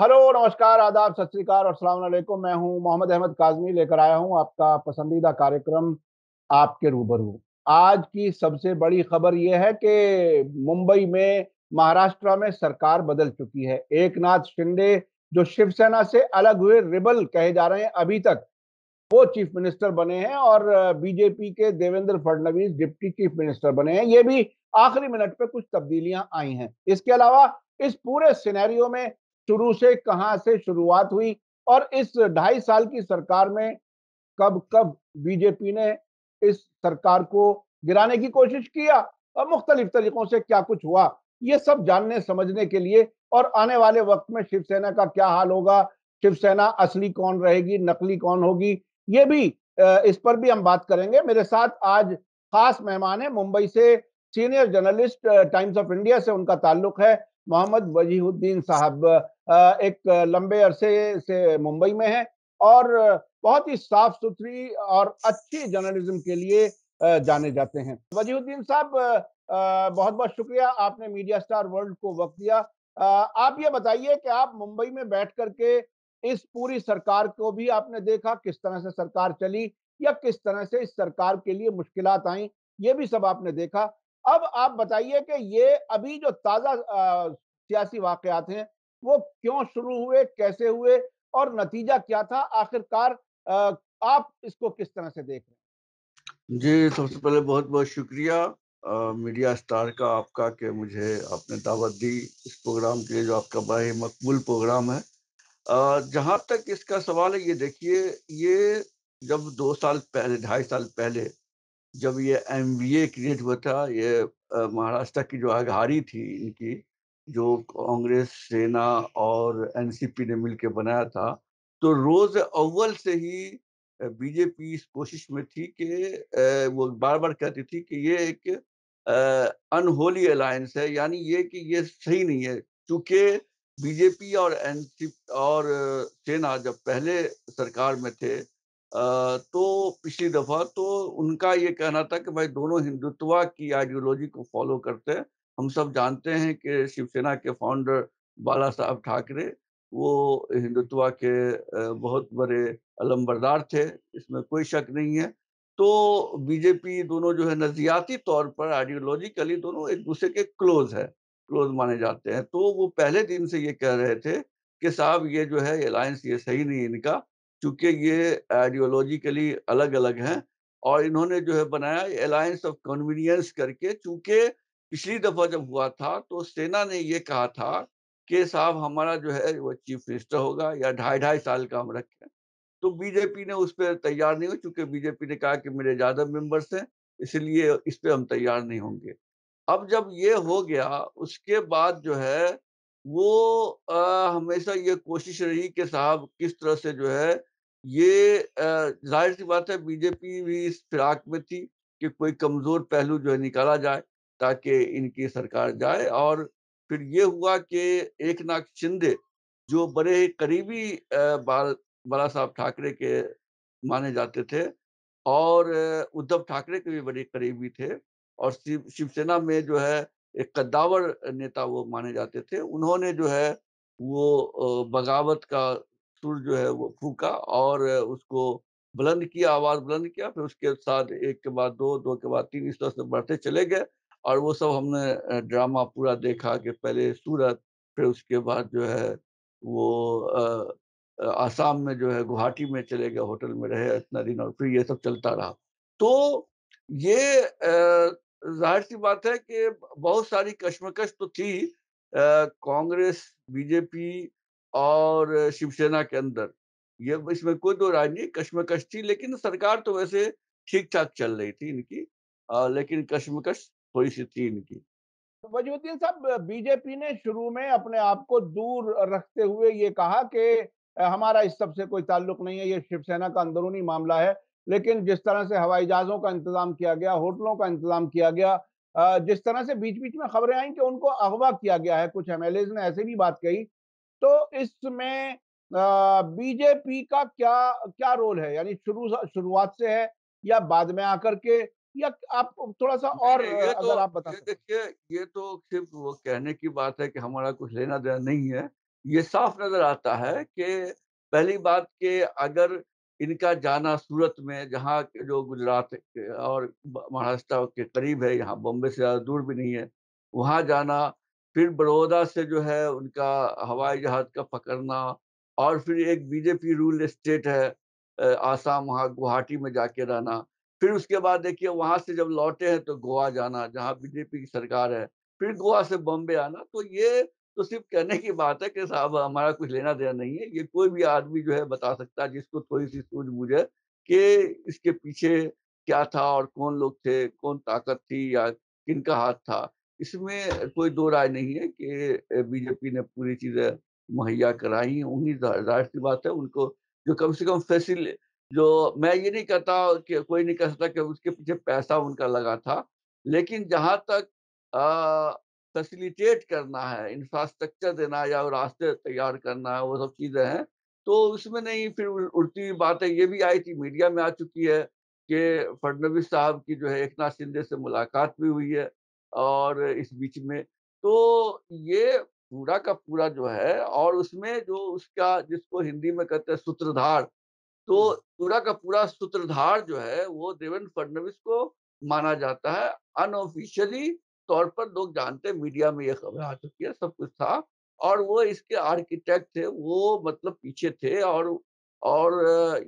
hello नमस्कार आदाब सत और सलामकुम मैं हूं मोहम्मद अहमद काजमी लेकर आया हूं आपका पसंदीदा कार्यक्रम आपके रूबरू आज की सबसे बड़ी खबर यह है कि मुंबई में महाराष्ट्र में सरकार बदल चुकी है एक नाथ शिंदे जो शिवसेना से अलग हुए रिबल कहे जा रहे हैं अभी तक वो चीफ मिनिस्टर बने हैं और बीजेपी के Devendra Fadnavis deputy chief minister बने हैं ये भी आखिरी मिनट पे कुछ तब्दीलियां आई हैं इसके अलावा इस पूरे सिनेरियो में शुरू से कहां से शुरुआत हुई और इस ढाई साल की सरकार में कब कब बीजेपी ने इस सरकार को गिराने की कोशिश किया और मुख्तलिफ तरीकों से क्या कुछ हुआ ये सब जानने समझने के लिए और आने वाले वक्त में शिवसेना का क्या हाल होगा शिवसेना असली कौन रहेगी नकली कौन होगी ये भी इस पर भी हम बात करेंगे मेरे साथ आज खास मेहमान है मुंबई से senior journalist Times of India से उनका ताल्लुक है मोहम्मद वजीहुद्दीन साहब एक लंबे अरसे से मुंबई में है और बहुत ही साफ सुथरी और अच्छी जर्नलिज्म के लिए जाने जाते हैं वजीहुद्दीन साहब बहुत बहुत शुक्रिया आपने मीडिया स्टार वर्ल्ड को वक्त दिया आप ये बताइए कि आप मुंबई में बैठ करके इस पूरी सरकार को भी आपने देखा किस तरह से सरकार चली या किस तरह से इस सरकार के लिए मुश्किल आई ये भी सब आपने देखा अब आप बताइए कि ये अभी जो ताज़ा सियासी वाकयात हैं वो क्यों शुरू हुए कैसे हुए और नतीजा क्या था आखिरकार आप इसको किस तरह से देख रहे हैं जी सबसे पहले बहुत बहुत शुक्रिया आ, मीडिया स्टार का आपका के मुझे आपने दावत दी इस प्रोग्राम के लिए जो आपका बड़ा मकबूल प्रोग्राम है जहाँ तक इसका सवाल है ये देखिए ये जब दो साल पहले ढाई साल पहले जब ये एम क्रिएट हुआ था ये महाराष्ट्र की जो आघाड़ी थी इनकी जो कांग्रेस सेना और एनसीपी ने मिलकर बनाया था तो रोज अव्वल से ही बीजेपी इस कोशिश में थी कि वो बार बार कहती थी कि ये एक अनहोली अलायंस है यानी ये कि ये सही नहीं है क्योंकि बीजेपी और एन और सेना जब पहले सरकार में थे तो पिछली दफा तो उनका ये कहना था कि भाई दोनों हिंदुत्व की आइडियोलॉजी को फॉलो करते हैं हम सब जानते हैं कि शिवसेना के फाउंडर बाला साहब ठाकरे वो हिंदुत्वा के बहुत बड़े अलम्बरदार थे इसमें कोई शक नहीं है तो बीजेपी दोनों जो है नजरियाती तौर पर आइडियोलॉजिकली दोनों एक दूसरे के क्लोज है क्लोज माने जाते हैं तो वो पहले दिन से ये कह रहे थे कि साहब ये जो है अलायंस ये सही नहीं इनका चूंकि ये आइडियोलॉजिकली अलग अलग हैं और इन्होंने जो है बनाया अलायंस ऑफ कन्वीनियंस करके चूंकि पिछली दफा जब हुआ था तो सेना ने ये कहा था कि साहब हमारा जो है वो चीफ मिनिस्टर होगा या ढाई ढाई साल का हम रखें तो बीजेपी ने उस पर तैयार नहीं हुई चूंकि बीजेपी ने कहा कि मेरे ज्यादा मेंबर्स हैं इसलिए इस पर हम तैयार नहीं होंगे अब जब ये हो गया उसके बाद जो है वो आ, हमेशा ये कोशिश रही कि साहब किस तरह से जो है ये जाहिर सी बात है बीजेपी भी इस फिराक में थी कि कोई कमजोर पहलू जो है निकाला जाए ताकि इनकी सरकार जाए और फिर ये हुआ कि एक नाथ शिंदे जो बड़े करीबी बाल बाला साहब ठाकरे के माने जाते थे और उद्धव ठाकरे के भी बड़े करीबी थे और शिवसेना में जो है एक कद्दावर नेता वो माने जाते थे उन्होंने जो है वो बगावत का सुर जो है वो फूका और उसको बुलंद किया आवाज बुलंद किया फिर उसके साथ एक के बाद दो दो के बाद तीन इस तरह से बढ़ते चले गए और वो सब हमने ड्रामा पूरा देखा कि पहले सूरत फिर उसके बाद जो है वो आसाम में जो है गुवाहाटी में चले गए होटल में रहे इतना दिन और फिर ये सब चलता रहा तो ये जाहिर सी बात है कि बहुत सारी कश्मकश तो थी कांग्रेस बीजेपी और शिवसेना के अंदर ये इसमें कोई दो राय नहीं कश्मकश थी लेकिन सरकार तो वैसे ठीक ठाक चल रही थी इनकी आ, लेकिन कश्मकश तो इस चीन की वजहुद्दीन साहब बीजेपी ने शुरू में अपने आप को दूर रखते हुए ये कहा कि हमारा इस सब से कोई ताल्लुक नहीं है ये शिवसेना का अंदरूनी मामला है लेकिन जिस तरह से हवाई जहाजों का इंतजाम किया गया होटलों का इंतजाम किया गया जिस तरह से बीच बीच में खबरें आई कि उनको अगवा किया गया है कुछ एम ने ऐसे भी बात कही तो इसमें बीजेपी का क्या क्या रोल है यानी शुरू शुरुआत से है या बाद में आकर के या आप थोड़ा सा और ये तो, अगर आप बता देखिए ये तो सिर्फ वो कहने की बात है कि हमारा कुछ लेना देना नहीं है ये साफ नजर आता है कि पहली बात के अगर इनका जाना सूरत में जहाँ जो गुजरात और महाराष्ट्र के करीब है यहाँ बॉम्बे से ज़्यादा दूर भी नहीं है वहाँ जाना फिर बड़ौदा से जो है उनका हवाई जहाज का पकड़ना और फिर एक बीजेपी रूल स्टेट है आसाम वहाँ गुवाहाटी में जाके रहना फिर उसके बाद देखिए वहां से जब लौटे हैं तो गोवा जाना जहाँ बीजेपी की सरकार है फिर गोवा से बॉम्बे आना तो ये तो सिर्फ कहने की बात है कि साहब हमारा कुछ लेना देना नहीं है ये कोई भी आदमी जो है बता सकता है जिसको थोड़ी सी सूझबूझ है कि इसके पीछे क्या था और कौन लोग थे कौन ताकत थी या किन का हाथ था इसमें कोई दो राय नहीं है कि बीजेपी ने पूरी चीजें मुहैया कराई उन्हीं जाहिर सी बात है उनको जो कम से कम फैसिल जो मैं ये नहीं कहता कि कोई नहीं कह सकता कि उसके पीछे पैसा उनका लगा था लेकिन जहाँ तक फैसिलिटेट करना है इंफ्रास्ट्रक्चर देना या रास्ते तैयार करना है वो सब चीज़ें हैं तो उसमें नहीं फिर उड़ती हुई बातें ये भी आई थी मीडिया में आ चुकी है कि फडनवीस साहब की जो है एक नाथ शिंदे से मुलाकात भी हुई है और इस बीच में तो ये पूरा का पूरा जो है और उसमें जो उसका जिसको हिंदी में कहते हैं सूत्रधार तो पूरा का पूरा सूत्रधार जो है वो देवेंद्र फडनवीस को माना जाता है अनऑफिशियली तौर पर लोग जानते मीडिया में ये खबर आ चुकी है सब कुछ था और वो इसके आर्किटेक्ट थे वो मतलब पीछे थे और और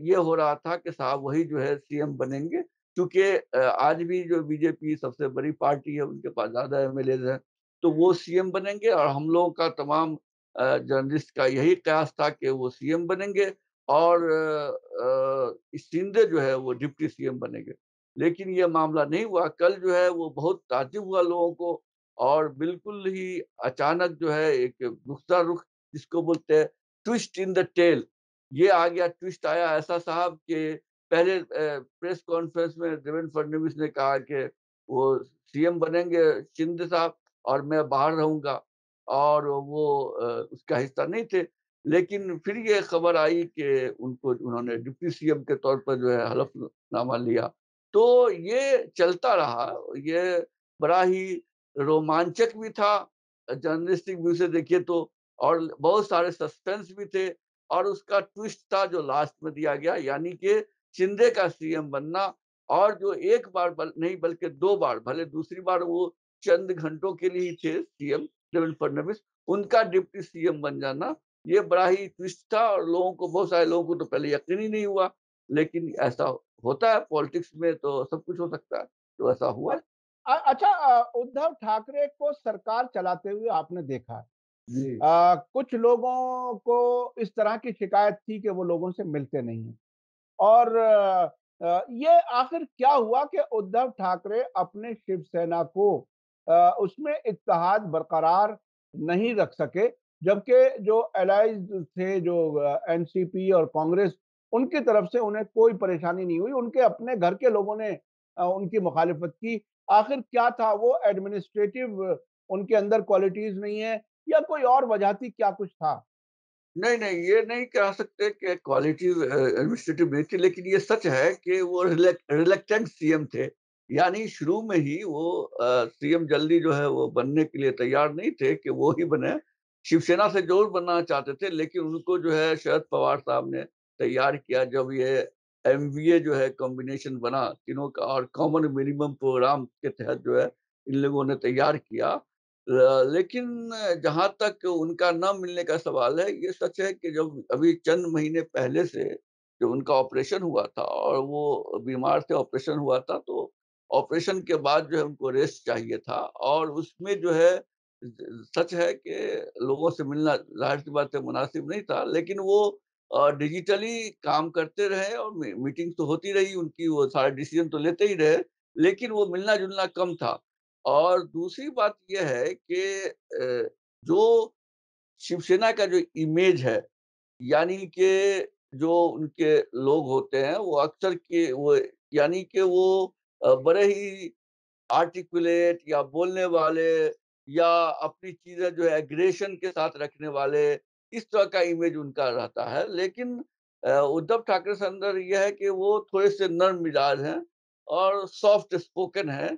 ये हो रहा था कि साहब वही जो है सीएम बनेंगे क्योंकि आज भी जो बीजेपी सबसे बड़ी पार्टी है उनके पास ज़्यादा एम एल हैं तो वो सीएम बनेंगे और हम लोगों का तमाम जर्नलिस्ट का यही कयास था कि वो सीएम बनेंगे और शिंदे जो है वो डिप्टी सीएम बनेंगे लेकिन ये मामला नहीं हुआ कल जो है वो बहुत ताजुब हुआ लोगों को और बिल्कुल ही अचानक जो है एक दूसरा रुख जिसको बोलते हैं ट्विस्ट इन द टेल ये आ गया ट्विस्ट आया ऐसा साहब के पहले प्रेस कॉन्फ्रेंस में देवेंद्र फडनवीस ने कहा कि वो सीएम बनेंगे शिंदे साहब और मैं बाहर रहूंगा और वो उसका हिस्सा नहीं थे लेकिन फिर ये खबर आई कि उनको उन्होंने डिप्टी सीएम के तौर पर जो है हलफनामा लिया तो ये चलता रहा ये बड़ा ही रोमांचक भी था जर्नलिस्टिक व्यू से देखिए तो और बहुत सारे सस्पेंस भी थे और उसका ट्विस्ट था जो लास्ट में दिया गया यानी कि चिंदे का सीएम बनना और जो एक बार बल, नहीं बल्कि दो बार भले दूसरी बार वो चंद घंटों के लिए ही थे सीएम देवेंद्र फडणवीस उनका डिप्टी सीएम बन जाना ये बड़ा ही ट्विस्ट था और लोगों को बहुत सारे लोगों को तो पहले यकीन ही नहीं हुआ लेकिन ऐसा होता है पॉलिटिक्स में तो सब कुछ हो सकता है तो ऐसा हुआ अच्छा उद्धव ठाकरे को सरकार चलाते हुए आपने देखा है आ, कुछ लोगों को इस तरह की शिकायत थी कि वो लोगों से मिलते नहीं है और आ, ये आखिर क्या हुआ कि उद्धव ठाकरे अपने शिवसेना को आ, उसमें इतिहाद बरकरार नहीं रख सके जबकि जो एलाइज थे जो एनसीपी और कांग्रेस उनकी तरफ से उन्हें कोई परेशानी नहीं हुई उनके अपने घर के लोगों ने उनकी मुखालिफत की आखिर क्या था वो एडमिनिस्ट्रेटिव उनके अंदर क्वालिटीज नहीं है या कोई और वजहती क्या कुछ था नहीं नहीं ये नहीं कह सकते कि क्वालिटी एडमिनिस्ट्रेटिव नहीं थी लेकिन ये सच है कि वो रिलेक्टेंट सीएम थे यानी शुरू में ही वो सीएम जल्दी जो है वो बनने के लिए तैयार नहीं थे कि वो ही बने शिवसेना से जरूर बनना चाहते थे लेकिन उनको जो है शरद पवार साहब ने तैयार किया जब ये एम जो है कॉम्बिनेशन बना तीनों का और कॉमन मिनिमम प्रोग्राम के तहत जो है इन लोगों ने तैयार किया लेकिन जहाँ तक उनका न मिलने का सवाल है ये सच है कि जब अभी चंद महीने पहले से जो उनका ऑपरेशन हुआ था और वो बीमार से ऑपरेशन हुआ था तो ऑपरेशन के बाद जो है उनको रेस्ट चाहिए था और उसमें जो है सच है कि लोगों से मिलना जाहिर सी बात है मुनासिब नहीं था लेकिन वो डिजिटली काम करते रहे और मीटिंग तो होती रही उनकी वो सारे डिसीजन तो लेते ही रहे लेकिन वो मिलना जुलना कम था और दूसरी बात यह है कि जो शिवसेना का जो इमेज है यानी कि जो उनके लोग होते हैं वो अक्सर के वो यानी कि वो बड़े ही आर्टिकुलेट या बोलने वाले या अपनी चीजें जो है एग्रेशन के साथ रखने वाले इस तरह का इमेज उनका रहता है लेकिन उद्धव ठाकरे से अंदर यह है कि वो थोड़े से नर्म मिजाज हैं और सॉफ्ट स्पोकन है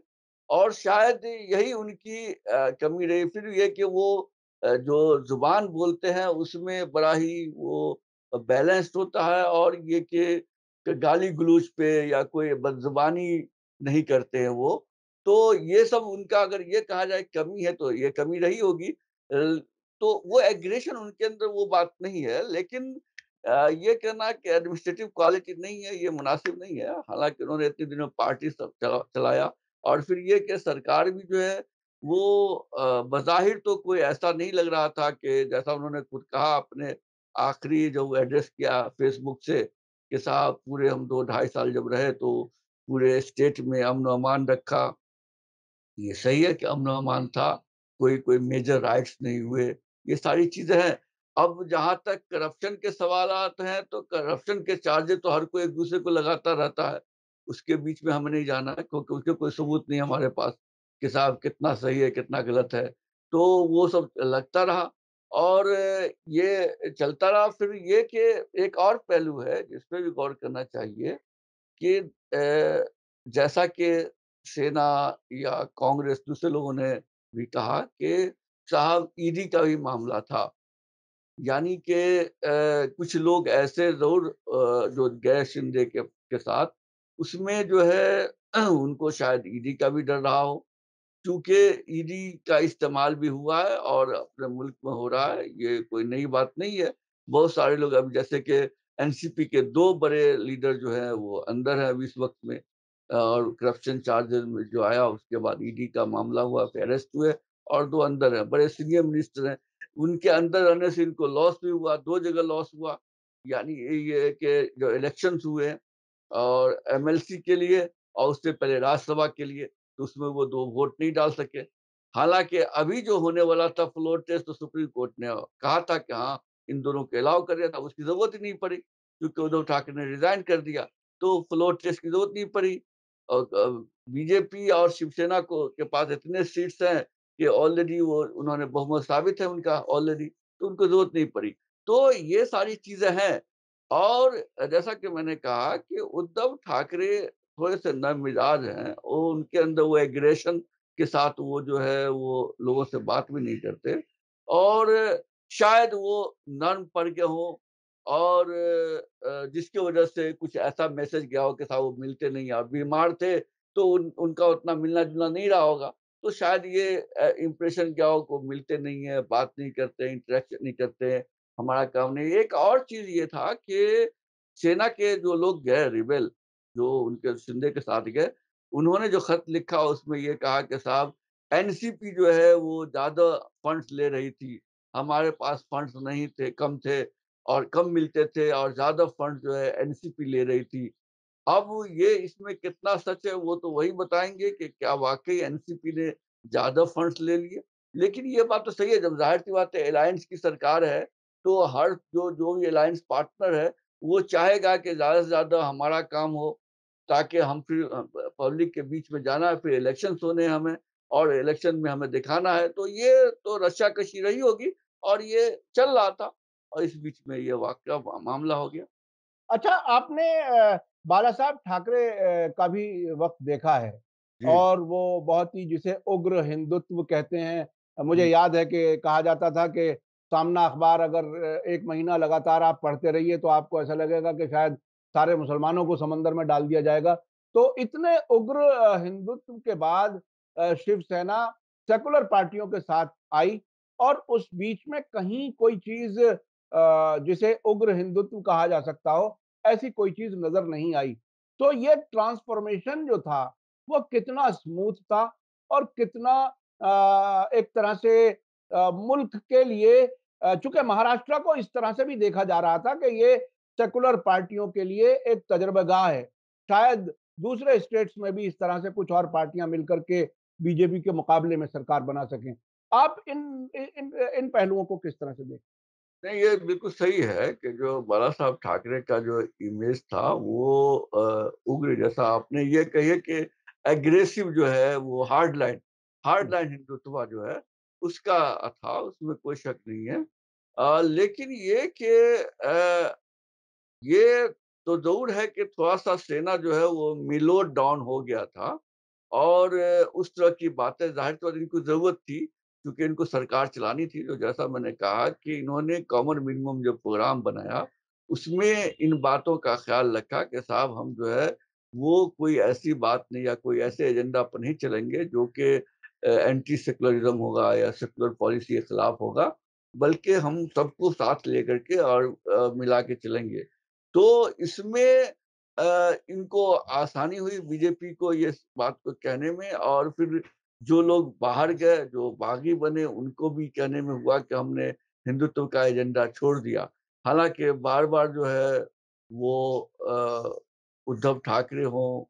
और शायद यही उनकी कमी रही फिर यह कि वो जो जुबान बोलते हैं उसमें बड़ा ही वो बैलेंस्ड होता है और ये कि गाली गलूच पे या कोई बदजुबानी नहीं करते हैं वो तो ये सब उनका अगर ये कहा जाए कमी है तो ये कमी रही होगी तो वो एग्रेशन उनके अंदर वो बात नहीं है लेकिन ये कहना कि एडमिनिस्ट्रेटिव क्वालिटी नहीं है ये मुनासिब नहीं है हालांकि उन्होंने इतने दिनों पार्टी सब चला, चलाया और फिर ये कि सरकार भी जो है वो बज़ाहिर तो कोई ऐसा नहीं लग रहा था कि जैसा उन्होंने खुद कहा अपने आखिरी जो एड्रेस किया फेसबुक से कि साहब पूरे हम दो ढाई साल जब रहे तो पूरे स्टेट में अमन अमान रखा ये सही है कि अमन अमान था कोई कोई मेजर राइट्स नहीं हुए ये सारी चीजें हैं अब जहां तक करप्शन के सवाल आते हैं तो करप्शन के चार्जे तो हर कोई एक दूसरे को लगाता रहता है उसके बीच में हमें नहीं जाना है क्योंकि उसके कोई सबूत नहीं हमारे पास कि साहब कितना सही है कितना गलत है तो वो सब लगता रहा और ये चलता रहा फिर ये कि एक और पहलू है जिसपे भी गौर करना चाहिए कि जैसा कि सेना या कांग्रेस दूसरे लोगों ने भी कहा कि साहब ईडी का भी मामला था यानी कि कुछ लोग ऐसे जरूर जो गए शिंदे के, के साथ उसमें जो है उनको शायद ईडी का भी डर रहा हो चूंकि ईडी का इस्तेमाल भी हुआ है और अपने मुल्क में हो रहा है ये कोई नई बात नहीं है बहुत सारे लोग अब जैसे कि एनसीपी के दो बड़े लीडर जो है वो अंदर है अभी इस वक्त में और करप्शन चार्जेस में जो आया उसके बाद ईडी का मामला हुआ फिर अरेस्ट हुए और दो अंदर हैं बड़े सीनियर मिनिस्टर हैं उनके अंदर आने से इनको लॉस भी हुआ दो जगह लॉस हुआ यानी ये कि जो इलेक्शन हुए और एमएलसी के लिए और उससे पहले राज्यसभा के लिए तो उसमें वो दो वोट नहीं डाल सके हालांकि अभी जो होने वाला था फ्लोर टेस्ट तो सुप्रीम कोर्ट ने कहा था कि हाँ इन दोनों को अलाव कर दिया था उसकी जरूरत ही नहीं पड़ी क्योंकि उद्धव ठाकरे ने रिजाइन कर दिया तो फ्लोर टेस्ट की जरूरत नहीं पड़ी बीजेपी और शिवसेना को के पास इतने सीट्स हैं कि ऑलरेडी वो उन्होंने बहुमत साबित है उनका ऑलरेडी तो उनको जरूरत नहीं पड़ी तो ये सारी चीजें हैं और जैसा कि मैंने कहा कि उद्धव ठाकरे थोड़े से नम मिजाज हैं और उनके अंदर वो एग्रेशन के साथ वो जो है वो लोगों से बात भी नहीं करते और शायद वो नर्म पड़ गए हों और जिसकी वजह से कुछ ऐसा मैसेज गया हो कि साहब वो मिलते नहीं है बीमार थे तो उन, उनका उतना मिलना जुलना नहीं रहा होगा तो शायद ये इम्प्रेशन क्या हो को मिलते नहीं है बात नहीं करते इंटरेक्शन नहीं करते हमारा काम नहीं एक और चीज ये था कि सेना के जो लोग गए रिबेल जो उनके शिंदे के साथ गए उन्होंने जो खत लिखा उसमें ये कहा कि साहब एनसीपी जो है वो ज्यादा फंड्स ले रही थी हमारे पास फंड्स नहीं थे कम थे और कम मिलते थे और ज्यादा फंड जो है एनसीपी ले रही थी अब ये इसमें कितना सच है वो तो वही बताएंगे कि क्या वाकई एनसीपी ने ज्यादा फंड्स ले लिए लेकिन ये बात तो सही है जब जाहिर सी बात है अलायंस की सरकार है तो हर जो जो भी अलायंस पार्टनर है वो चाहेगा कि ज्यादा से ज्यादा हमारा काम हो ताकि हम फिर पब्लिक के बीच में जाना है फिर इलेक्शन होने हमें और इलेक्शन में हमें दिखाना है तो ये तो रस्सा कशी रही होगी और ये चल रहा था और इस बीच में ये वाक्य मामला हो गया अच्छा आपने बाला साहब ठाकरे का भी वक्त देखा है और वो बहुत ही जिसे उग्र हिंदुत्व कहते हैं मुझे याद है कि कहा जाता था कि सामना अखबार अगर एक महीना लगातार आप पढ़ते रहिए तो आपको ऐसा लगेगा कि शायद सारे मुसलमानों को समंदर में डाल दिया जाएगा तो इतने उग्र हिंदुत्व के बाद शिवसेना सेकुलर पार्टियों के साथ आई और उस बीच में कहीं कोई चीज जिसे उग्र हिंदुत्व कहा जा सकता हो ऐसी कोई चीज नजर नहीं आई तो ये ट्रांसफॉर्मेशन जो था वो कितना स्मूथ था और कितना एक तरह से मुल्क के लिए चूंकि महाराष्ट्र को इस तरह से भी देखा जा रहा था कि ये सेकुलर पार्टियों के लिए एक तजर्बेगाह है शायद दूसरे स्टेट्स में भी इस तरह से कुछ और पार्टियां मिलकर के बीजेपी के मुकाबले में सरकार बना सकें आप इन इन इन पहलुओं को किस तरह से देखें नहीं ये बिल्कुल सही है कि जो बाला साहब ठाकरे का जो इमेज था वो उग्र जैसा आपने ये कहिए कि एग्रेसिव जो है वो hard line hard line Hindutva जो है उसका था उसमें कोई शक नहीं है आ, लेकिन ये कि ये तो जरूर है कि थोड़ा सा सेना जो है वो मिलोड डाउन हो गया था और उस तरह की बातें जाहिर तौर इनको जरूरत थी क्योंकि इनको सरकार चलानी थी तो जैसा मैंने कहा कि इन्होंने कॉमन मिनिमम जो प्रोग्राम बनाया उसमें इन बातों का ख्याल रखा कि साहब हम जो है वो कोई ऐसी बात नहीं या कोई ऐसे एजेंडा पर नहीं चलेंगे जो कि एंटी सेकुलरिज्म होगा या सेकुलर पॉलिसी के खिलाफ होगा बल्कि हम सबको साथ लेकर के और आ, मिला के चलेंगे तो इसमें इनको आसानी हुई बीजेपी को ये बात को कहने में और फिर जो लोग बाहर गए जो बागी बने उनको भी कहने में हुआ कि हमने हिंदुत्व का एजेंडा छोड़ दिया हालांकि बार बार जो है वो उद्धव ठाकरे हों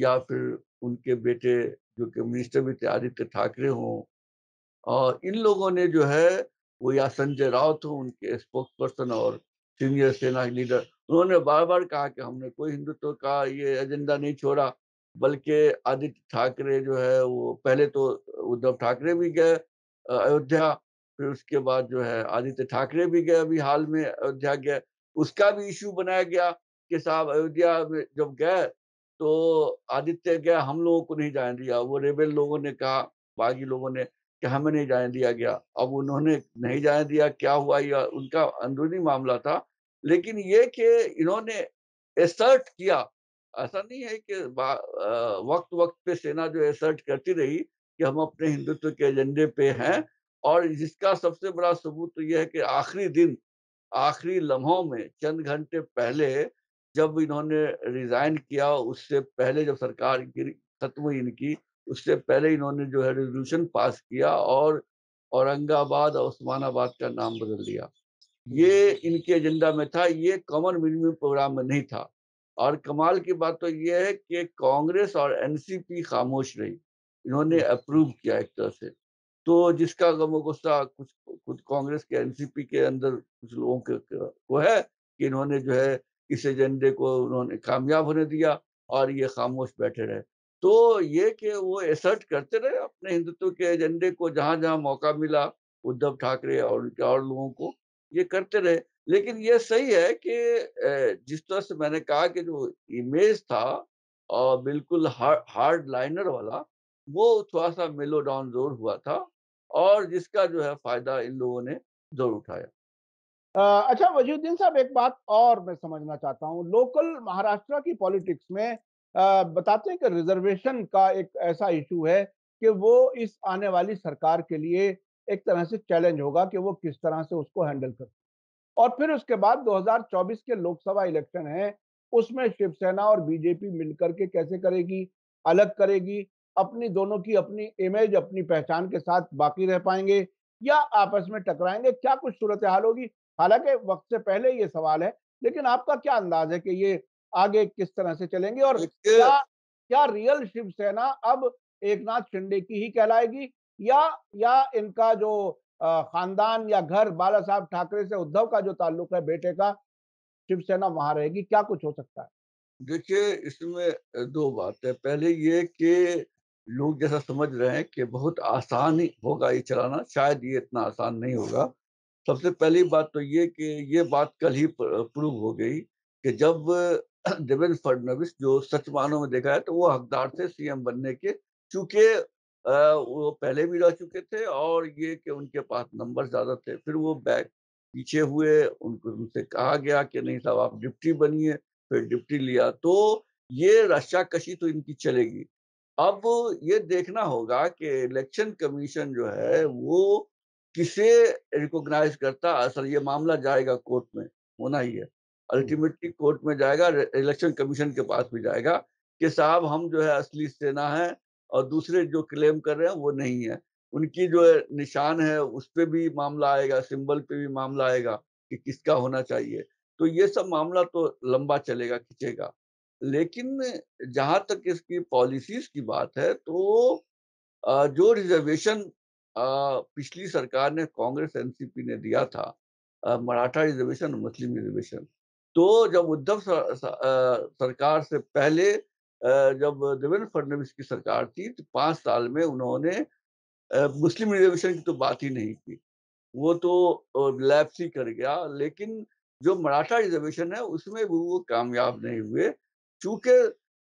या फिर उनके बेटे जो कि मिनिस्टर भी थे आदित्य ठाकरे हों और इन लोगों ने जो है वो या संजय राउत हों उनके स्पोक्स पर्सन और सीनियर सेना लीडर उन्होंने बार बार कहा कि हमने कोई हिंदुत्व का ये एजेंडा नहीं छोड़ा बल्कि आदित्य ठाकरे जो है वो पहले तो उद्धव ठाकरे भी गए अयोध्या फिर उसके बाद जो है आदित्य ठाकरे भी गए अभी हाल में अयोध्या गए उसका भी इशू बनाया गया कि साहब अयोध्या में जब गए तो आदित्य गया हम लोगों को नहीं जाने दिया वो रेबेल लोगों ने कहा बागी लोगों ने कि हमें नहीं जाने दिया गया अब उन्होंने नहीं जाने दिया क्या हुआ या उनका अंदरूनी मामला था लेकिन ये कि इन्होंने एसर्ट किया ऐसा नहीं है कि वक्त वक्त पे सेना जो एसर्ट करती रही कि हम अपने हिंदुत्व के एजेंडे पे हैं और जिसका सबसे बड़ा सबूत तो यह है कि आखिरी दिन आखिरी लम्हों में चंद घंटे पहले जब इन्होंने रिजाइन किया उससे पहले जब सरकार खत्म हुई इनकी उससे पहले इन्होंने जो है रेजोल्यूशन पास किया और औरंगाबाद और उस्मानाबाद का नाम बदल दिया ये इनके एजेंडा में था ये कॉमन मिनिमम प्रोग्राम में नहीं था और कमाल की बात तो ये है कि कांग्रेस और एनसीपी खामोश रही इन्होंने अप्रूव किया एक तरह से तो जिसका गम गुस्सा कुछ खुद कांग्रेस के एनसीपी के अंदर कुछ लोगों के को है कि इन्होंने जो है इस एजेंडे को उन्होंने कामयाब होने दिया और ये खामोश बैठे रहे तो ये कि वो एसर्ट करते रहे अपने हिंदुत्व के एजेंडे को जहाँ जहाँ मौका मिला उद्धव ठाकरे और उनके और लोगों को ये करते रहे लेकिन ये सही है कि जिस तरह से मैंने कहा कि जो इमेज था और बिल्कुल हार्ड लाइनर वाला वो थोड़ा सा मेलो डाउन जोर हुआ था और जिसका जो है फायदा इन लोगों ने जोर उठाया आ, अच्छा वजीउद्दीन साहब एक बात और मैं समझना चाहता हूँ लोकल महाराष्ट्र की पॉलिटिक्स में आ, बताते हैं कि रिजर्वेशन का एक ऐसा इशू है कि वो इस आने वाली सरकार के लिए एक तरह से चैलेंज होगा कि वो किस तरह से उसको हैंडल कर और फिर उसके बाद 2024 के लोकसभा इलेक्शन है उसमें शिवसेना और बीजेपी मिलकर के कैसे करेगी अलग करेगी अपनी दोनों की अपनी इमेज अपनी पहचान के साथ बाकी रह पाएंगे या आपस में टकराएंगे क्या कुछ सूरत हाल होगी हालांकि वक्त से पहले ये सवाल है लेकिन आपका क्या अंदाज है कि ये आगे किस तरह से चलेंगे और क्या क्या रियल शिवसेना अब एक नाथ शिंदे की ही कहलाएगी या या इनका जो खानदान या घर बाला साहब ठाकरे से उद्धव का जो ताल्लुक है बेटे का शिवसेना वहां रहेगी क्या कुछ हो सकता है देखिए इसमें दो बात है पहले ये कि लोग जैसा समझ रहे हैं कि बहुत आसान ही होगा ये चलाना शायद ये इतना आसान नहीं होगा सबसे पहली बात तो ये कि ये बात कल ही प्रूव हो गई कि जब देवेंद्र फडणवीस जो सच मानों में देखा है तो वो हकदार थे सीएम बनने के चूंकि वो पहले भी रह चुके थे और ये कि उनके पास नंबर ज़्यादा थे फिर वो बैग पीछे हुए उनको उनसे कहा गया कि नहीं साहब आप डिप्टी बनिए फिर डिप्टी लिया तो ये रशा कशी तो इनकी चलेगी अब ये देखना होगा कि इलेक्शन कमीशन जो है वो किसे रिकॉग्नाइज करता असल ये मामला जाएगा कोर्ट में होना ही है अल्टीमेटली कोर्ट में जाएगा इलेक्शन कमीशन के पास भी जाएगा कि साहब हम जो है असली सेना है और दूसरे जो क्लेम कर रहे हैं वो नहीं है उनकी जो है निशान है उस पर भी मामला आएगा सिंबल पे भी मामला आएगा कि किसका होना चाहिए तो ये सब मामला तो लंबा चलेगा खिंचेगा लेकिन जहाँ तक इसकी पॉलिसीज की बात है तो जो रिजर्वेशन पिछली सरकार ने कांग्रेस एनसीपी ने दिया था मराठा रिजर्वेशन मुस्लिम रिजर्वेशन तो जब उद्धव सरकार से पहले जब देवेंद्र फडणवीस की सरकार थी तो पांच साल में उन्होंने मुस्लिम रिजर्वेशन की तो बात ही नहीं की वो तो लैप्स ही कर गया लेकिन जो मराठा रिजर्वेशन है उसमें भी वो कामयाब नहीं हुए चूंकि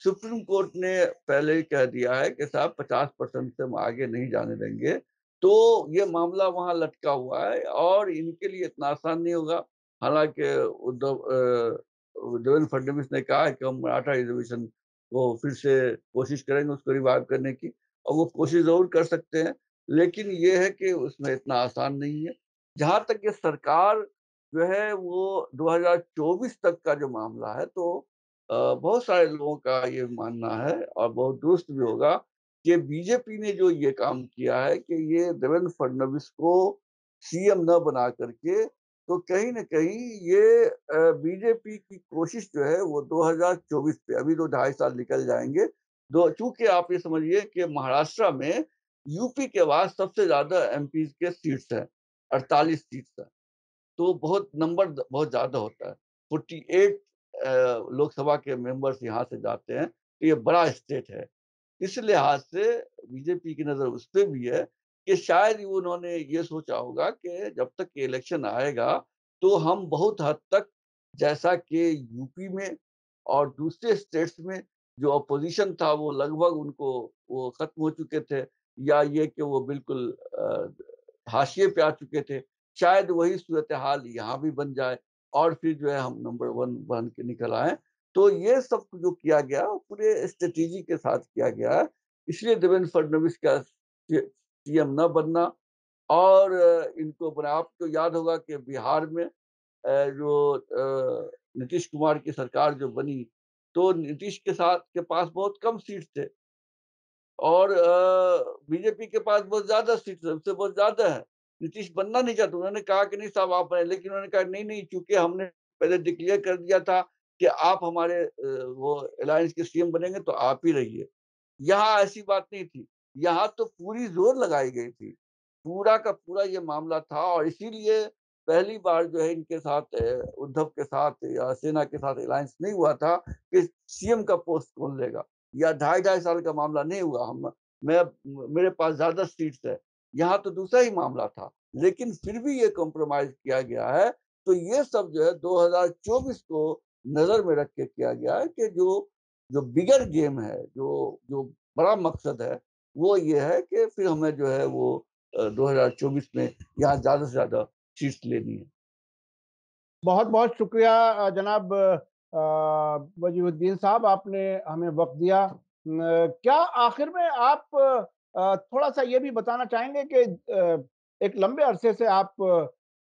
सुप्रीम कोर्ट ने पहले ही कह दिया है कि साहब पचास परसेंट से हम आगे नहीं जाने देंगे तो ये मामला वहाँ लटका हुआ है और इनके लिए इतना आसान नहीं होगा हालांकि उद्धव देवेंद्र फडणवीस ने कहा है कि हम मराठा रिजर्वेशन वो फिर से कोशिश करेंगे उसको रिवाइव करने की और वो कोशिश जरूर कर सकते हैं लेकिन ये है कि उसमें इतना आसान नहीं है जहाँ तक ये सरकार जो है वो 2024 तक का जो मामला है तो बहुत सारे लोगों का ये मानना है और बहुत दुरुस्त भी होगा कि बीजेपी ने जो ये काम किया है कि ये देवेंद्र फडणवीस को सीएम न बना करके तो कहीं ना कहीं ये बीजेपी की कोशिश जो है वो 2024 पे अभी तो ढाई साल निकल जाएंगे दो चूंकि आप ये समझिए कि महाराष्ट्र में यूपी के बाद सबसे ज्यादा एम के सीट्स हैं अड़तालीस सीट्स हैं तो बहुत नंबर बहुत ज्यादा होता है फोर्टी एट लोकसभा के मेंबर्स यहाँ से जाते हैं तो ये बड़ा स्टेट है इस लिहाज से बीजेपी की नज़र उस पर भी है कि शायद उन्होंने ये सोचा होगा कि जब तक इलेक्शन आएगा तो हम बहुत हद तक जैसा कि यूपी में और दूसरे स्टेट्स में जो अपोजिशन था वो लगभग उनको वो खत्म हो चुके थे या ये कि वो बिल्कुल हाशिए पे आ चुके थे शायद वही सूरत हाल यहाँ भी बन जाए और फिर जो है हम नंबर वन बन के निकल आए तो ये सब जो किया गया पूरे स्ट्रेटेजी के साथ किया गया इसलिए देवेंद्र फडनवीस का सीएम न बनना और इनको बना आपको याद होगा कि बिहार में जो नीतीश कुमार की सरकार जो बनी तो नीतीश के साथ के पास बहुत कम सीट थे और बीजेपी के पास बहुत ज्यादा सीट सबसे बहुत ज्यादा है नीतीश बनना नहीं चाहते उन्होंने कहा कि नहीं साहब आप बने लेकिन उन्होंने कहा नहीं नहीं चूंकि हमने पहले डिक्लेयर कर दिया था कि आप हमारे वो अलायंस के सीएम बनेंगे तो आप ही रहिए यहाँ ऐसी बात नहीं थी यहाँ तो पूरी जोर लगाई गई थी पूरा का पूरा ये मामला था और इसीलिए पहली बार जो है इनके साथ उद्धव के साथ या सेना के साथ अलायंस नहीं हुआ था कि सीएम का पोस्ट कौन लेगा या ढाई ढाई साल का मामला नहीं हुआ हम मैं मेरे पास ज्यादा सीट्स है यहाँ तो दूसरा ही मामला था लेकिन फिर भी ये कॉम्प्रोमाइज किया गया है तो ये सब जो है 2024 को नजर में रख के किया गया है कि जो जो बिगर गेम है जो जो बड़ा मकसद है वो ये है कि फिर हमें जो है वो 2024 में यहाँ ज़्यादा से ज़्यादा सीट लेनी है बहुत बहुत शुक्रिया जनाब वजीबुद्दीन साहब आपने हमें वक्त दिया क्या आखिर में आप थोड़ा सा ये भी बताना चाहेंगे कि एक लंबे अरसे से आप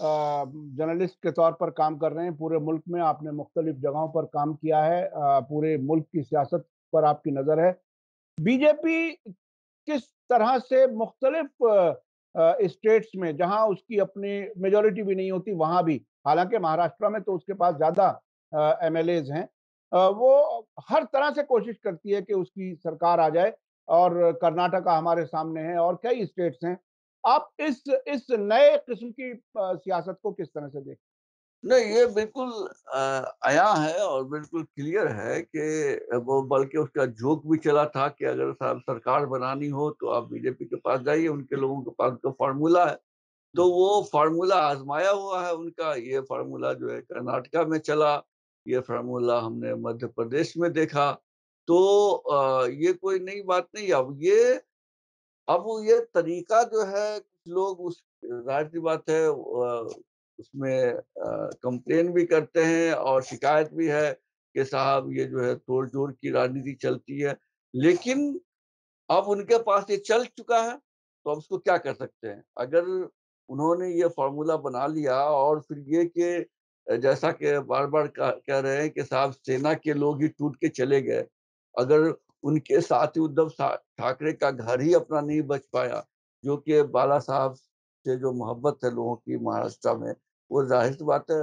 जर्नलिस्ट के तौर पर काम कर रहे हैं पूरे मुल्क में आपने मुख्तलिफ जगहों पर काम किया है पूरे मुल्क की सियासत पर आपकी नज़र है बीजेपी किस तरह से मुख्तलिफ स्टेट्स में जहां उसकी अपनी मेजोरिटी भी नहीं होती वहां भी हालांकि महाराष्ट्र में तो उसके पास ज्यादा एम एल एज हैं वो हर तरह से कोशिश करती है कि उसकी सरकार आ जाए और कर्नाटका हमारे सामने है और कई स्टेट्स हैं आप इस इस नए किस्म की सियासत को किस तरह से देखें नहीं ये बिल्कुल आया है और बिल्कुल क्लियर है कि वो बल्कि उसका जोक भी चला था कि अगर साहब सरकार बनानी हो तो आप बीजेपी के पास जाइए उनके लोगों के पास उनका फार्मूला है तो वो फार्मूला आजमाया हुआ है उनका ये फार्मूला जो है कर्नाटका में चला ये फार्मूला हमने मध्य प्रदेश में देखा तो ये कोई नई बात नहीं अब ये अब ये तरीका जो है लोग उस जाहिर सी बात है उसमें कंप्लेन भी करते हैं और शिकायत भी है कि साहब ये जो है तोड़ जोड़ की राजनीति चलती है लेकिन अब उनके पास ये चल चुका है तो अब उसको क्या कर सकते हैं अगर उन्होंने ये फॉर्मूला बना लिया और फिर ये कि जैसा कि बार बार कह रहे हैं कि साहब सेना के लोग ही टूट के चले गए अगर उनके साथ ही उद्धव ठाकरे का घर ही अपना नहीं बच पाया जो कि बाला साहब से जो मोहब्बत है लोगों की महाराष्ट्र में वो जाहिर सी बात है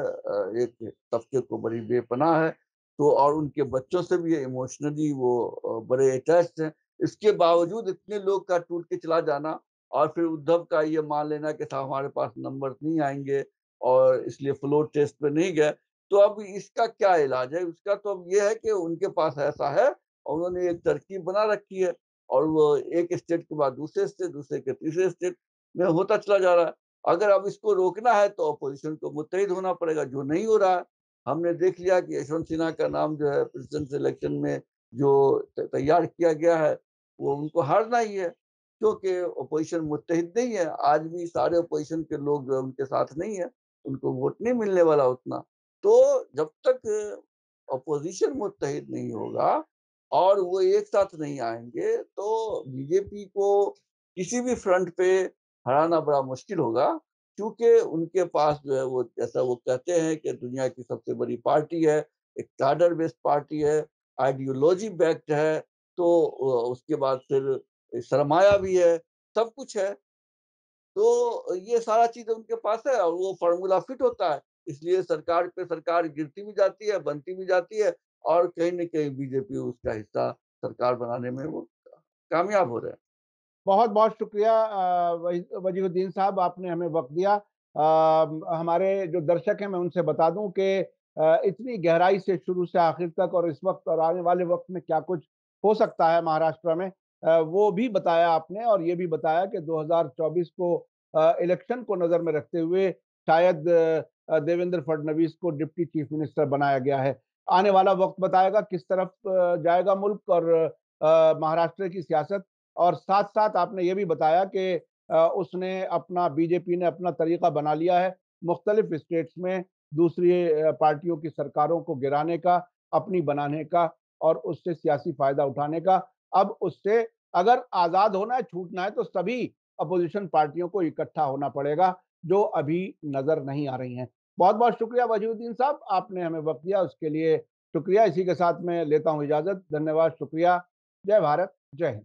एक तबके को बड़ी बेपनाह है तो और उनके बच्चों से भी इमोशनली वो बड़े अटैच हैं इसके बावजूद इतने लोग का टूट के चला जाना और फिर उद्धव का ये मान लेना कि था हमारे पास नंबर नहीं आएंगे और इसलिए फ्लोर टेस्ट पे नहीं गए तो अब इसका क्या इलाज है उसका तो अब ये है कि उनके पास ऐसा है और उन्होंने एक तरकीब बना रखी है और वो एक स्टेट के बाद दूसरे स्टेट दूसरे के तीसरे स्टेट में होता चला जा रहा है अगर अब इसको रोकना है तो अपोजिशन को मुतहद होना पड़ेगा जो नहीं हो रहा हमने देख लिया कि यशवंत सिन्हा का नाम जो है प्रेसिडेंट इलेक्शन में जो तैयार किया गया है वो उनको हारना ही है क्योंकि अपोजिशन मुतहद नहीं है आज भी सारे अपोजिशन के लोग जो है उनके साथ नहीं है उनको वोट नहीं मिलने वाला उतना तो जब तक अपोजिशन मुतहद नहीं होगा और वो एक साथ नहीं आएंगे तो बीजेपी को किसी भी फ्रंट पे हराना बड़ा मुश्किल होगा क्योंकि उनके पास जो है वो जैसा वो कहते हैं कि दुनिया की सबसे बड़ी पार्टी है एक कार्डर बेस्ड पार्टी है आइडियोलॉजी बैक्ड है तो उसके बाद फिर सरमाया भी है सब कुछ है तो ये सारा चीज उनके पास है और वो फार्मूला फिट होता है इसलिए सरकार पे सरकार गिरती भी जाती है बनती भी जाती है और कहीं ना कहीं बीजेपी उसका हिस्सा सरकार बनाने में वो कामयाब हो रहे हैं बहुत बहुत शुक्रिया वजीरुद्दीन साहब आपने हमें वक्त दिया आ, हमारे जो दर्शक हैं मैं उनसे बता दूं कि इतनी गहराई से शुरू से आखिर तक और इस वक्त और आने वाले वक्त में क्या कुछ हो सकता है महाराष्ट्र में वो भी बताया आपने और ये भी बताया कि 2024 को इलेक्शन को नज़र में रखते हुए शायद देवेंद्र फडनवीस को डिप्टी चीफ मिनिस्टर बनाया गया है आने वाला वक्त बताएगा किस तरफ जाएगा मुल्क और महाराष्ट्र की सियासत और साथ साथ आपने ये भी बताया कि उसने अपना बीजेपी ने अपना तरीका बना लिया है मुख्तलिफ स्टेट्स में दूसरी पार्टियों की सरकारों को गिराने का अपनी बनाने का और उससे सियासी फायदा उठाने का अब उससे अगर आजाद होना है छूटना है तो सभी अपोजिशन पार्टियों को इकट्ठा होना पड़ेगा जो अभी नजर नहीं आ रही हैं बहुत बहुत शुक्रिया वजीउद्दीन साहब आपने हमें वक्त दिया उसके लिए शुक्रिया इसी के साथ मैं लेता हूँ इजाजत धन्यवाद शुक्रिया जय भारत जय हिंद